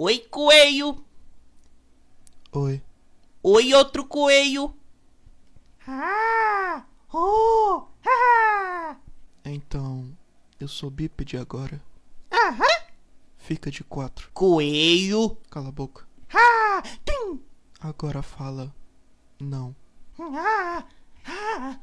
Oi, coelho. Oi. Oi, outro coelho. Ah! Oh! Ah! Então, eu sou bípede agora. Aham. Fica de quatro. Coelho. Cala a boca. Ah! Tim! Agora fala. Não. Ah! Ah!